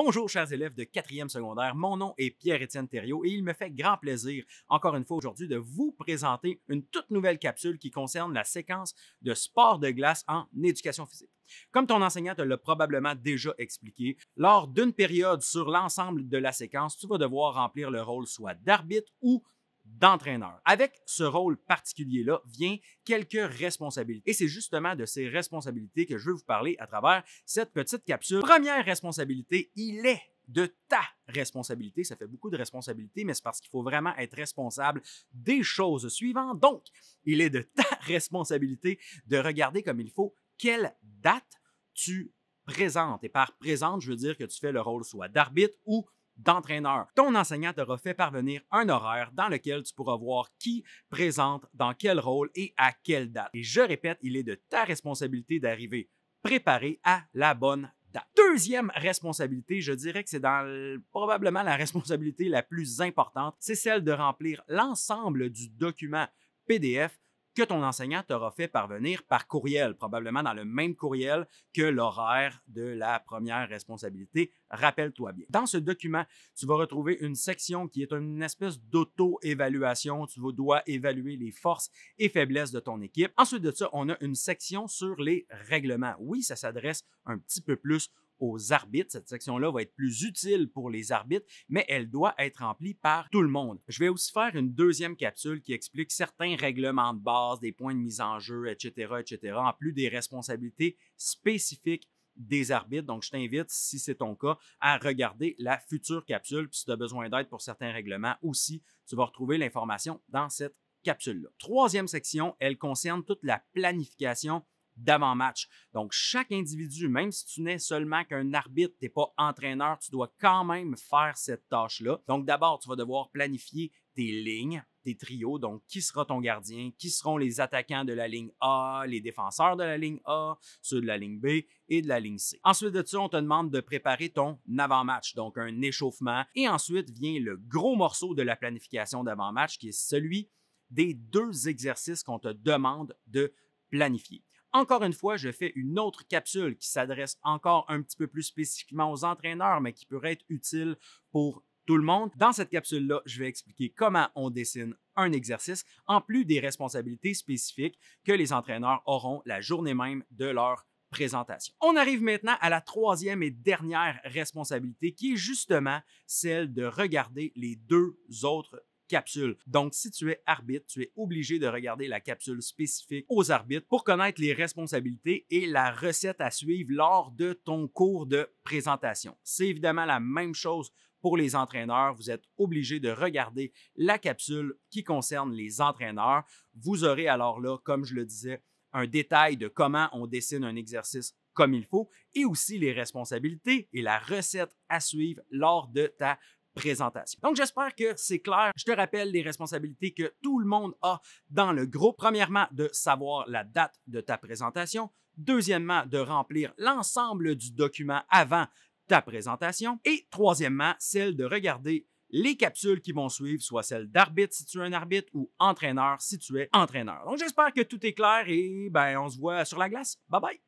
Bonjour chers élèves de 4e secondaire, mon nom est Pierre-Étienne Thériault et il me fait grand plaisir encore une fois aujourd'hui de vous présenter une toute nouvelle capsule qui concerne la séquence de sport de glace en éducation physique. Comme ton enseignant te l'a probablement déjà expliqué, lors d'une période sur l'ensemble de la séquence, tu vas devoir remplir le rôle soit d'arbitre ou d'entraîneur. Avec ce rôle particulier-là vient quelques responsabilités. Et c'est justement de ces responsabilités que je veux vous parler à travers cette petite capsule. Première responsabilité, il est de ta responsabilité. Ça fait beaucoup de responsabilités, mais c'est parce qu'il faut vraiment être responsable des choses suivantes. Donc, il est de ta responsabilité de regarder comme il faut quelle date tu présentes. Et par présente, je veux dire que tu fais le rôle soit d'arbitre ou d'entraîneur. Ton enseignant t'aura fait parvenir un horaire dans lequel tu pourras voir qui présente dans quel rôle et à quelle date. Et je répète, il est de ta responsabilité d'arriver préparé à la bonne date. Deuxième responsabilité, je dirais que c'est probablement la responsabilité la plus importante, c'est celle de remplir l'ensemble du document PDF que ton enseignant t'aura fait parvenir par courriel, probablement dans le même courriel que l'horaire de la première responsabilité. Rappelle-toi bien. Dans ce document, tu vas retrouver une section qui est une espèce d'auto-évaluation. Tu dois évaluer les forces et faiblesses de ton équipe. Ensuite de ça, on a une section sur les règlements. Oui, ça s'adresse un petit peu plus aux arbitres. Cette section-là va être plus utile pour les arbitres, mais elle doit être remplie par tout le monde. Je vais aussi faire une deuxième capsule qui explique certains règlements de base, des points de mise en jeu, etc., etc., en plus des responsabilités spécifiques des arbitres. Donc, je t'invite, si c'est ton cas, à regarder la future capsule. Puis, si tu as besoin d'aide pour certains règlements aussi, tu vas retrouver l'information dans cette capsule-là. Troisième section, elle concerne toute la planification d'avant-match. Donc, chaque individu, même si tu n'es seulement qu'un arbitre, tu n'es pas entraîneur, tu dois quand même faire cette tâche-là. Donc, d'abord, tu vas devoir planifier tes lignes, tes trios. Donc, qui sera ton gardien? Qui seront les attaquants de la ligne A, les défenseurs de la ligne A, ceux de la ligne B et de la ligne C? Ensuite de ça, on te demande de préparer ton avant-match, donc un échauffement. Et ensuite vient le gros morceau de la planification d'avant-match qui est celui des deux exercices qu'on te demande de planifier. Encore une fois, je fais une autre capsule qui s'adresse encore un petit peu plus spécifiquement aux entraîneurs, mais qui pourrait être utile pour tout le monde. Dans cette capsule-là, je vais expliquer comment on dessine un exercice, en plus des responsabilités spécifiques que les entraîneurs auront la journée même de leur présentation. On arrive maintenant à la troisième et dernière responsabilité qui est justement celle de regarder les deux autres capsule. Donc, si tu es arbitre, tu es obligé de regarder la capsule spécifique aux arbitres pour connaître les responsabilités et la recette à suivre lors de ton cours de présentation. C'est évidemment la même chose pour les entraîneurs, vous êtes obligé de regarder la capsule qui concerne les entraîneurs. Vous aurez alors là, comme je le disais, un détail de comment on dessine un exercice comme il faut et aussi les responsabilités et la recette à suivre lors de ta présentation présentation. Donc, j'espère que c'est clair. Je te rappelle les responsabilités que tout le monde a dans le groupe. Premièrement, de savoir la date de ta présentation. Deuxièmement, de remplir l'ensemble du document avant ta présentation. Et troisièmement, celle de regarder les capsules qui vont suivre, soit celle d'arbitre si tu es un arbitre ou entraîneur si tu es entraîneur. Donc j'espère que tout est clair et ben on se voit sur la glace. Bye bye.